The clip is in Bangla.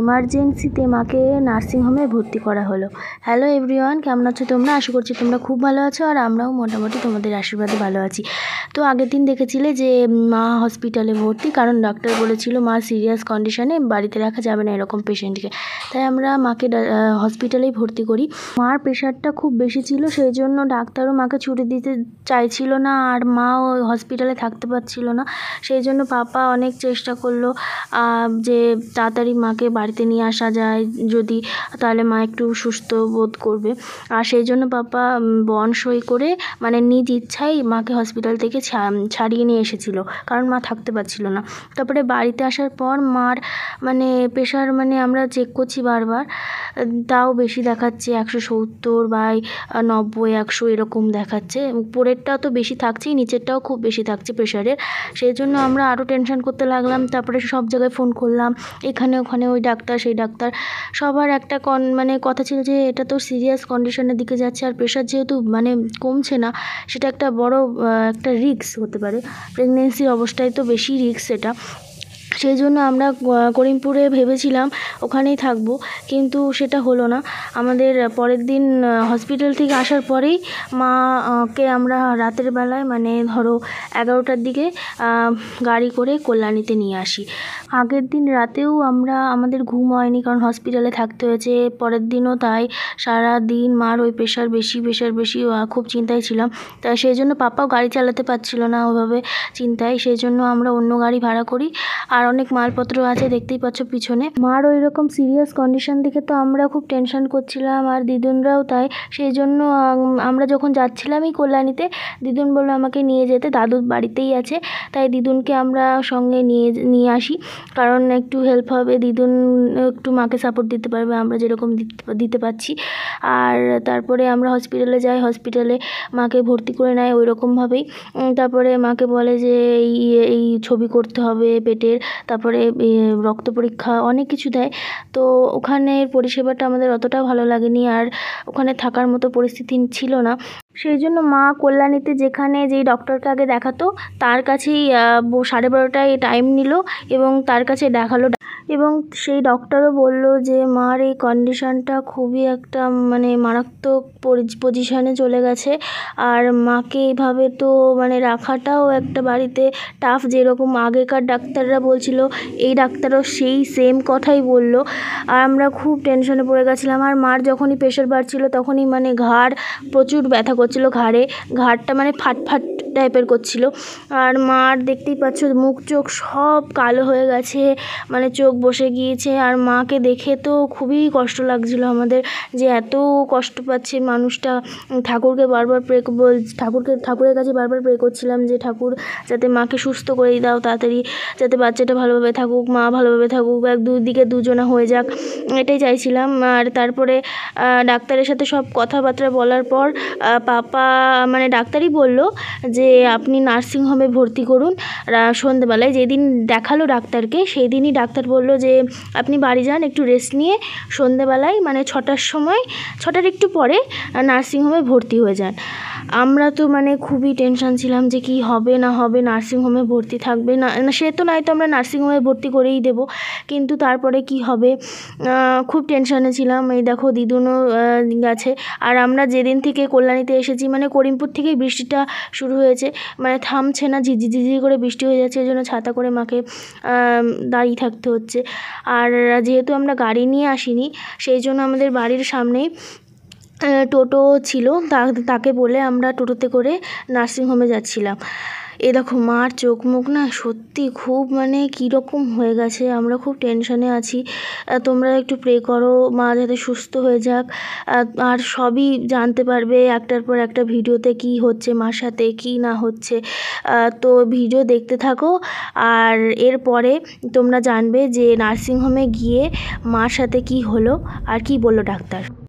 এমার্জেন্সিতে মাকে নার্সিংহোমে ভর্তি করা হলো হ্যালো এভরিওয়ান কেমন আছো তোমরা আশা করছি তোমরা খুব ভালো আছো আর আমরাও মোটামুটি তোমাদের আশীর্বাদে ভালো আছি তো আগের দিন দেখেছিলে যে মা হসপিটালে ভর্তি কারণ ডাক্তার বলেছিল মা সিরিয়াস কন্ডিশনে বাড়িতে রাখা যাবে না এরকম পেশেন্টকে তাই আমরা মাকে হসপিটালেই ভর্তি করি মার প্রেশারটা খুব বেশি ছিল সেই জন্য ডাক্তারও মাকে ছুটি দিতে চাইছিল না আর মাও হসপিটালে থাকতে পারছিল না সেই জন্য পাপা অনেক চেষ্টা করলো যে তাড়াতাড়ি মাকে বাড়িতে নিয়ে আসা যায় যদি তাহলে মা একটু সুস্থ বোধ করবে আর সেই জন্য পাপা বন সই করে মানে নিজ ইচ্ছাই মাকে হসপিটাল থেকে ছাড়িয়ে নিয়ে এসেছিল কারণ মা থাকতে পারছিল না তারপরে বাড়িতে আসার পর মার মানে প্রেশার মানে আমরা চেক করছি বারবার তাও বেশি দেখাচ্ছে একশো সত্তর বাই নব্বই একশো এরকম দেখাচ্ছে উপরেরটা তো বেশি থাকছেই নিচেরটাও খুব বেশি থাকছে প্রেশারের সেই জন্য আমরা আরও টেনশন করতে লাগলাম তারপরে সব জায়গায় ফোন করলাম এখানে ওখানে ওই ডাক্তার সেই ডাক্তার সবার একটা কন মানে কথা ছিল যে এটা তো সিরিয়াস কন্ডিশনের দিকে যাচ্ছে আর প্রেশার যেহেতু মানে কমছে না সেটা একটা বড় একটা রিক্স হতে পারে প্রেগনেন্সির অবস্থায় তো বেশি রিক্স এটা সেই জন্য আমরা করিমপুরে ভেবেছিলাম ওখানেই থাকব কিন্তু সেটা হলো না আমাদের পরের দিন হসপিটাল থেকে আসার পরেই মাকে আমরা রাতের বেলায় মানে ধরো এগারোটার দিকে গাড়ি করে কল্যাণীতে নিয়ে আসি আগের দিন রাতেও আমরা আমাদের ঘুম হয়নি কারণ হসপিটালে থাকতে হয়েছে পরের দিনও তাই সারা দিন মার ওই প্রেশার বেশি প্রেশার বেশি খুব চিন্তায় ছিলাম তাই সেই জন্য পাপাও গাড়ি চালাতে পারছিল না ওভাবে চিন্তায় সেই জন্য আমরা অন্য গাড়ি ভাড়া করি আর অনেক মালপত্র আছে দেখতেই পাচ্ছ পিছনে মার ওই রকম সিরিয়াস কন্ডিশন দেখে তো আমরা খুব টেনশন করছিলাম আর দিদুনরাও তাই সেই জন্য আমরা যখন যাচ্ছিলামই কল্যাণীতে দিদুন বললো আমাকে নিয়ে যেতে দাদুর বাড়িতেই আছে তাই দিদুনকে আমরা সঙ্গে নিয়ে নিয়ে আসি কারণ একটু হেল্প হবে দিদুন একটু মাকে সাপোর্ট দিতে পারবে আমরা যেরকম দিতে পাচ্ছি আর তারপরে আমরা হসপিটালে যাই হসপিটালে মাকে ভর্তি করে নেয় ওই রকমভাবেই তারপরে মাকে বলে যে এই এই ছবি করতে হবে পেটের তারপরে রক্ত পরীক্ষা অনেক কিছু দেয় তো ওখানের পরিষেবাটা আমাদের অতটা ভালো লাগেনি আর ওখানে থাকার মতো পরিস্থিতি ছিল না সেই জন্য মা কল্যাণীতে যেখানে যেই ডক্টরকে আগে দেখাতো তার কাছেই সাড়ে বারোটায় টাইম নিল এবং তার কাছে দেখালো এবং সেই ডক্টরও বলল যে মার এই কন্ডিশানটা খুবই একটা মানে মারাত্মক পজিশানে চলে গেছে আর মাকে এইভাবে তো মানে রাখাটাও একটা বাড়িতে টাফ যেরকম আগেকার ডাক্তাররা বলছিল এই ডাক্তারও সেই সেম কথাই বলল আর আমরা খুব টেনশনে পড়ে গেছিলাম আর মার যখনই প্রেশার বাড়ছিল তখনই মানে ঘাড় প্রচুর ব্যথা করছিল ঘাড়ে ঘাড়টা মানে ফাট ফাট টাইপের করছিল আর মার দেখতেই পাচ্ছ মুখ চোখ সব কালো হয়ে গেছে মানে চোখ বসে গিয়েছে আর মাকে দেখে তো খুবই কষ্ট লাগছিল আমাদের যে এত কষ্ট পাচ্ছে মানুষটা ঠাকুরকে বারবার প্রে বল ঠাকুরকে ঠাকুরের কাছে বারবার প্রে করছিলাম যে ঠাকুর যাতে মাকে সুস্থ করেই দাও তাড়াতাড়ি যাতে বাচ্চাটা ভালোভাবে থাকুক মা ভালোভাবে থাকুক এক দুদিকে দুজনা হয়ে যাক এটাই চাইছিলাম আর তারপরে ডাক্তারের সাথে সব কথাবার্তা বলার পর পাপা মানে ডাক্তারই বলল যে যে আপনি নার্সিংহোমে ভর্তি করুন সন্ধেবেলায় যেদিন দেখালো ডাক্তারকে সেই দিনই ডাক্তার বললো যে আপনি বাড়ি যান একটু রেস্ট নিয়ে সন্ধেবেলায় মানে ছটার সময় ছটার একটু পরে নার্সিংহোমে ভর্তি হয়ে যান আমরা তো মানে খুবই টেনশান ছিলাম যে কি হবে না হবে নার্সিংহোমে ভর্তি থাকবে না সে তো নয় তো আমরা নার্সিংহোমে ভর্তি করেই দেব কিন্তু তারপরে কি হবে খুব টেনশানে ছিলাম এই দেখো দিদুনও গেছে আর আমরা যেদিন থেকে কল্যাণীতে এসেছি মানে করিমপুর থেকেই বৃষ্টিটা শুরু হয়েছে মানে থামছে না ঝিঝি ঝিঝি করে বৃষ্টি হয়ে যাচ্ছে এই জন্য ছাতা করে মাকে দাঁড়িয়ে থাকতে হচ্ছে আর যেহেতু আমরা গাড়ি নিয়ে আসিনি সেই জন্য আমাদের বাড়ির সামনেই টোটো ছিল তাকে বলে আমরা টোটোতে করে নার্সিংহোমে যাচ্ছিলাম এ দেখো মার চোখ মুখ না সত্যি খুব মানে কীরকম হয়ে গেছে আমরা খুব টেনশনে আছি তোমরা একটু প্রে করো মা যাতে সুস্থ হয়ে যাক আর সবই জানতে পারবে একটার পর একটা ভিডিওতে কি হচ্ছে মার সাথে কি না হচ্ছে তো ভিডিও দেখতে থাকো আর এরপরে তোমরা জানবে যে নার্সিংহোমে গিয়ে মার সাথে কি হলো আর কি বললো ডাক্তার